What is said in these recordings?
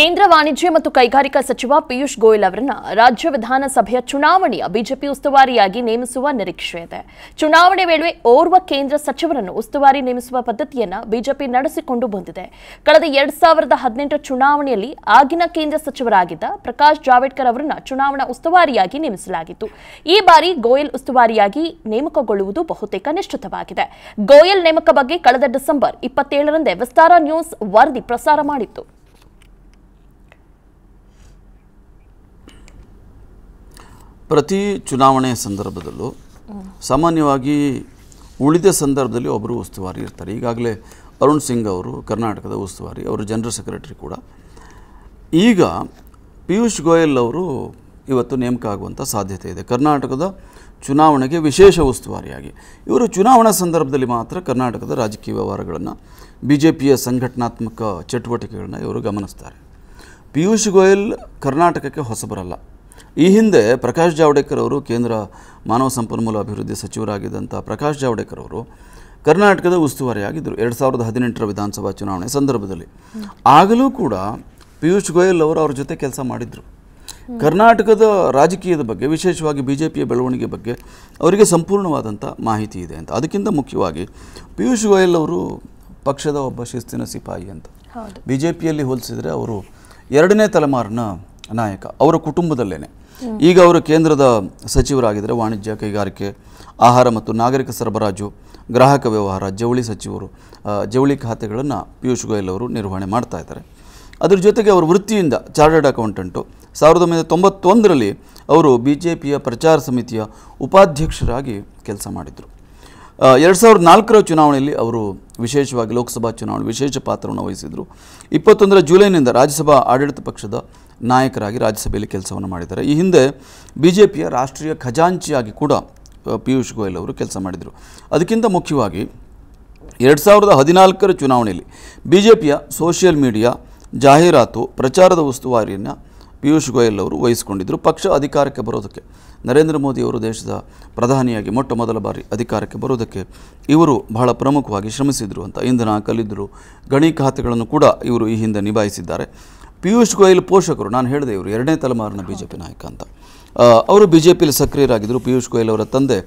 ಕೇಂದ್ರ ವಾಣಿಜ್ಯ ಮತ್ತು ಕೈಗಾರಿಕಾ ಸಚಿವ ಪಿಯೂಷ್ ಗೋಯಲ್ ಅವರನ್ನ ರಾಜ್ಯ ವಿಧಾನಸಭೆಯ ಚುನಾವಣೆಯ ಬಿಜೆಪಿ ಉಸ್ತುವಾರಿಯಾಗಿ ನೇಮಿಸುವ ನಿರೀಕ್ಷೆ ಇದೆ ಚುನಾವಣೆ ವೇಳೆ ಓರ್ವ ಕೇಂದ್ರ ಸಚಿವರನ್ನು ಉಸ್ತುವಾರಿ ನೇಮಿಸುವ ಪದ್ಧತಿಯನ್ನು ಬಿಜೆಪಿ ನಡೆಸಿಕೊಂಡು ಬಂದಿದೆ ಕಳೆದ ಎರಡ್ ಸಾವಿರದ ಹದಿನೆಂಟರ ಚುನಾವಣೆಯಲ್ಲಿ ಆಗಿನ ಕೇಂದ್ರ ಸಚಿವರಾಗಿದ್ದ ಪ್ರಕಾಶ್ ಜಾವಡೇಕರ್ ಅವರನ್ನು ಚುನಾವಣಾ ಉಸ್ತುವಾರಿಯಾಗಿ ನೇಮಿಸಲಾಗಿತ್ತು ಈ ಬಾರಿ ಗೋಯಲ್ ಉಸ್ತುವಾರಿಯಾಗಿ ನೇಮಕಗೊಳ್ಳುವುದು ಬಹುತೇಕ ನಿಶ್ಚಿತವಾಗಿದೆ ಗೋಯಲ್ ನೇಮಕ ಬಗ್ಗೆ ಕಳೆದ ಡಿಸೆಂಬರ್ ಇಪ್ಪತ್ತೇಳರಂದೇ ವಿಸ್ತಾರ ನ್ಯೂಸ್ ವರದಿ ಪ್ರಸಾರ ಮಾಡಿತ್ತು ಪ್ರತಿ ಚುನಾವಣೆಯ ಸಂದರ್ಭದಲ್ಲೂ ಸಾಮಾನ್ಯವಾಗಿ ಉಳಿದ ಸಂದರ್ಭದಲ್ಲಿ ಒಬ್ಬರು ಉಸ್ತುವಾರಿ ಇರ್ತಾರೆ ಈಗಾಗಲೇ ಅರುಣ್ ಸಿಂಗ್ ಅವರು ಕರ್ನಾಟಕದ ಉಸ್ತುವಾರಿ ಅವರು ಜನರಲ್ ಸೆಕ್ರೆಟರಿ ಕೂಡ ಈಗ ಪಿಯೂಷ್ ಗೋಯಲ್ ಅವರು ಇವತ್ತು ನೇಮಕ ಆಗುವಂಥ ಸಾಧ್ಯತೆ ಇದೆ ಕರ್ನಾಟಕದ ಚುನಾವಣೆಗೆ ವಿಶೇಷ ಉಸ್ತುವಾರಿಯಾಗಿ ಇವರು ಚುನಾವಣಾ ಸಂದರ್ಭದಲ್ಲಿ ಮಾತ್ರ ಕರ್ನಾಟಕದ ರಾಜಕೀಯ ವ್ಯವಹಾರಗಳನ್ನು ಬಿ ಜೆ ಪಿಯ ಸಂಘಟನಾತ್ಮಕ ಚಟುವಟಿಕೆಗಳನ್ನ ಇವರು ಗಮನಿಸ್ತಾರೆ ಪಿಯೂಷ್ ಗೋಯಲ್ ಕರ್ನಾಟಕಕ್ಕೆ ಹೊಸಬರಲ್ಲ ಈ ಹಿಂದೆ ಪ್ರಕಾಶ್ ಜಾವಡೇಕರ್ ಅವರು ಕೇಂದ್ರ ಮಾನವ ಸಂಪನ್ಮೂಲ ಅಭಿವೃದ್ಧಿ ಸಚಿವರಾಗಿದ್ದಂಥ ಪ್ರಕಾಶ್ ಜಾವಡೇಕರ್ ಅವರು ಕರ್ನಾಟಕದ ಉಸ್ತುವಾರಿಯಾಗಿದ್ದರು ಎರಡು ಸಾವಿರದ ಹದಿನೆಂಟರ ವಿಧಾನಸಭಾ ಚುನಾವಣೆ ಸಂದರ್ಭದಲ್ಲಿ ಆಗಲೂ ಕೂಡ ಪಿಯೂಷ್ ಗೋಯಲ್ ಅವರು ಅವ್ರ ಜೊತೆ ಕೆಲಸ ಮಾಡಿದ್ರು ಕರ್ನಾಟಕದ ರಾಜಕೀಯದ ಬಗ್ಗೆ ವಿಶೇಷವಾಗಿ ಬಿ ಜೆ ಪಿಯ ಬೆಳವಣಿಗೆ ಬಗ್ಗೆ ಅವರಿಗೆ ಸಂಪೂರ್ಣವಾದಂಥ ಮಾಹಿತಿ ಇದೆ ಅಂತ ಅದಕ್ಕಿಂತ ಮುಖ್ಯವಾಗಿ ಪಿಯೂಷ್ ಗೋಯಲ್ ಅವರು ಪಕ್ಷದ ಒಬ್ಬ ಶಿಸ್ತಿನ ಸಿಪಾಯಿ ಅಂತ ಬಿ ಜೆ ಪಿಯಲ್ಲಿ ಹೋಲಿಸಿದರೆ ಅವರು ಎರಡನೇ ತಲೆಮಾರಿನ ನಾಯಕ ಅವರ ಕುಟುಂಬದಲ್ಲೇ ಈಗ ಅವರು ಕೇಂದ್ರದ ಸಚಿವರಾಗಿದ್ದರೆ ವಾಣಿಜ್ಯ ಕೈಗಾರಿಕೆ ಆಹಾರ ಮತ್ತು ನಾಗರಿಕ ಸರಬರಾಜು ಗ್ರಾಹಕ ವ್ಯವಹಾರ ಜವಳಿ ಸಚಿವರು ಜವಳಿ ಖಾತೆಗಳನ್ನು ಪಿಯೂಷ್ ಗೋಯಲ್ ಅವರು ನಿರ್ವಹಣೆ ಮಾಡ್ತಾ ಇದ್ದಾರೆ ಅದ್ರ ಜೊತೆಗೆ ಅವರ ವೃತ್ತಿಯಿಂದ ಚಾರ್ಟರ್ಡ್ ಅಕೌಂಟೆಂಟು ಸಾವಿರದ ಒಂಬೈನೂರ ತೊಂಬತ್ತೊಂದರಲ್ಲಿ ಅವರು ಬಿ ಜೆ ಪಿಯ ಪ್ರಚಾರ ಸಮಿತಿಯ ಉಪಾಧ್ಯಕ್ಷರಾಗಿ ಕೆಲಸ ಮಾಡಿದರು ಎರಡು ಸಾವಿರದ ನಾಲ್ಕರ ಚುನಾವಣೆಯಲ್ಲಿ ಅವರು ವಿಶೇಷವಾಗಿ ಲೋಕಸಭಾ ಚುನಾವಣೆ ವಿಶೇಷ ಪಾತ್ರವನ್ನು ವಹಿಸಿದರು ಇಪ್ಪತ್ತೊಂದರ ಜುಲೈನಿಂದ ರಾಜ್ಯಸಭಾ ಆಡಳಿತ ಪಕ್ಷದ ನಾಯಕರಾಗಿ ರಾಜ್ಯಸಭೆಯಲ್ಲಿ ಕೆಲಸವನ್ನು ಮಾಡಿದ್ದಾರೆ ಈ ಹಿಂದೆ ಬಿ ಜೆ ಪಿಯ ರಾಷ್ಟ್ರೀಯ ಖಜಾಂಚಿಯಾಗಿ ಕೂಡ ಪಿಯೂಷ್ ಗೋಯಲ್ ಅವರು ಕೆಲಸ ಮಾಡಿದರು ಅದಕ್ಕಿಂತ ಮುಖ್ಯವಾಗಿ ಎರಡು ಸಾವಿರದ ಹದಿನಾಲ್ಕರ ಚುನಾವಣೆಯಲ್ಲಿ ಬಿ ಜೆ ಪಿಯ ಸೋಷಿಯಲ್ ಮೀಡಿಯಾ ಜಾಹೀರಾತು ಪ್ರಚಾರದ ಉಸ್ತುವಾರಿಯನ್ನು ಪಿಯೂಷ್ ಗೋಯಲ್ ಅವರು ವಹಿಸಿಕೊಂಡಿದ್ದರು ಪಕ್ಷ ಅಧಿಕಾರಕ್ಕೆ ಬರೋದಕ್ಕೆ ನರೇಂದ್ರ ಮೋದಿ ಅವರು ದೇಶದ ಪ್ರಧಾನಿಯಾಗಿ ಮೊಟ್ಟ ಮೊದಲ ಬಾರಿ ಅಧಿಕಾರಕ್ಕೆ ಬರೋದಕ್ಕೆ ಇವರು ಬಹಳ ಪ್ರಮುಖವಾಗಿ ಶ್ರಮಿಸಿದರು ಅಂತ ಇಂಧನ ಕಲಿದ್ರು ಗಣಿ ಖಾತೆಗಳನ್ನು ಕೂಡ ಇವರು ಈ ಹಿಂದೆ ನಿಭಾಯಿಸಿದ್ದಾರೆ ಪಿಯೂಷ್ ಗೋಯಲ್ ಪೋಷಕರು ನಾನು ಹೇಳಿದೆ ಇವರು ಎರಡನೇ ತಲೆಮಾರಿನ ಬಿ ಜೆ ಪಿ ನಾಯಕ ಅಂತ ಅವರು ಬಿ ಜೆ ಪಿಯಲ್ಲಿ ಸಕ್ರಿಯರಾಗಿದ್ದರು ಪಿಯೂಷ್ ಗೋಯಲ್ ಅವರ ತಂದೆ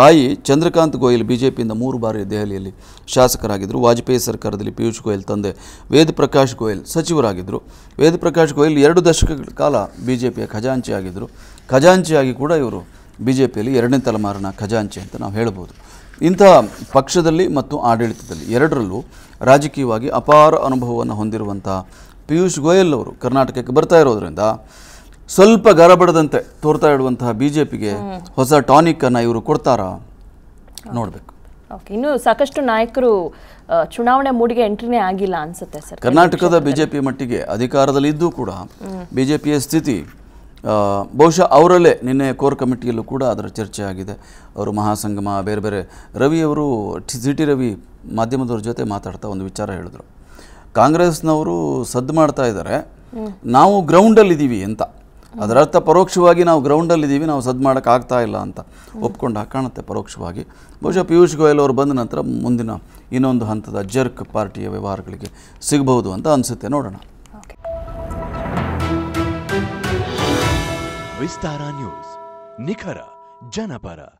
ತಾಯಿ ಚಂದ್ರಕಾಂತ್ ಗೋಯಲ್ ಬಿ ಜೆ ಪಿಯಿಂದ ಮೂರು ಬಾರಿ ದೆಹಲಿಯಲ್ಲಿ ಶಾಸಕರಾಗಿದ್ದರು ವಾಜಪೇಯಿ ಸರ್ಕಾರದಲ್ಲಿ ಪಿಯೂಷ್ ಗೋಯಲ್ ತಂದೆ ವೇದ ಪ್ರಕಾಶ್ ಗೋಯಲ್ ಸಚಿವರಾಗಿದ್ದರು ವೇದ ಪ್ರಕಾಶ್ ಗೋಯಲ್ ಎರಡು ದಶಕಗಳ ಕಾಲ ಬಿ ಜೆ ಪಿಯ ಖಜಾಂಚಿಯಾಗಿದ್ದರು ಖಜಾಂಚಿಯಾಗಿ ಕೂಡ ಇವರು ಬಿ ಜೆ ಪಿಯಲ್ಲಿ ಎರಡನೇ ತಲೆಮಾರಿನ ಖಜಾಂಚಿ ಅಂತ ನಾವು ಹೇಳ್ಬೋದು ಇಂತಹ ಪಕ್ಷದಲ್ಲಿ ಮತ್ತು ಆಡಳಿತದಲ್ಲಿ ಎರಡರಲ್ಲೂ ರಾಜಕೀಯವಾಗಿ ಅಪಾರ ಅನುಭವವನ್ನು ಹೊಂದಿರುವಂತಹ ಪಿಯೂಷ್ ಗೋಯಲ್ ಅವರು ಕರ್ನಾಟಕಕ್ಕೆ ಬರ್ತಾ ಇರೋದ್ರಿಂದ ಸ್ವಲ್ಪ ಗರಬಡದಂತೆ ತೋರ್ತಾ ಇಡುವಂತಹ ಬಿ ಜೆ ಪಿಗೆ ಹೊಸ ಇವರು ಕೊಡ್ತಾರಾ ನೋಡಬೇಕು ಇನ್ನು ಸಾಕಷ್ಟು ನಾಯಕರು ಚುನಾವಣೆ ಮೂಡಿಗೆ ಎಂಟ್ರಿನೇ ಆಗಿಲ್ಲ ಅನ್ಸುತ್ತೆ ಸರ್ ಕರ್ನಾಟಕದ ಬಿಜೆಪಿ ಮಟ್ಟಿಗೆ ಅಧಿಕಾರದಲ್ಲಿ ಇದ್ದು ಕೂಡ ಬಿಜೆಪಿಯ ಸ್ಥಿತಿ ಬಹುಶಃ ಅವರಲ್ಲೇ ನಿನ್ನೆ ಕೋರ್ ಕಮಿಟಿಯಲ್ಲೂ ಕೂಡ ಅದರ ಚರ್ಚೆ ಆಗಿದೆ ಅವರು ಮಹಾಸಂಗಮ ಬೇರೆ ಬೇರೆ ರವಿಯವರು ಟಿ ಸಿ ಟಿ ರವಿ ಮಾಧ್ಯಮದವ್ರ ಜೊತೆ ಮಾತಾಡ್ತಾ ಒಂದು ವಿಚಾರ ಹೇಳಿದರು ಕಾಂಗ್ರೆಸ್ನವರು ಸದ್ದು ಮಾಡ್ತಾ ಇದ್ದಾರೆ ನಾವು ಗ್ರೌಂಡಲ್ಲಿದ್ದೀವಿ ಅಂತ ಅದರ ಅರ್ಥ ಪರೋಕ್ಷವಾಗಿ ನಾವು ಗ್ರೌಂಡಲ್ಲಿದ್ದೀವಿ ನಾವು ಸದ್ದು ಮಾಡೋಕ್ಕಾಗ್ತಾ ಇಲ್ಲ ಅಂತ ಒಪ್ಕೊಂಡು ಕಾಣುತ್ತೆ ಪರೋಕ್ಷವಾಗಿ ಬಹುಶಃ ಪಿಯೂಷ್ ಗೋಯಲ್ ಅವರು ಬಂದ ನಂತರ ಮುಂದಿನ ಇನ್ನೊಂದು ಹಂತದ ಜರ್ಕ್ ಪಾರ್ಟಿಯ ವ್ಯವಹಾರಗಳಿಗೆ ಸಿಗಬಹುದು ಅಂತ ಅನಿಸುತ್ತೆ ನೋಡೋಣ ವಿಸ್ತಾರ ನ್ಯೂಸ್ ನಿಖರ ಜನಪರ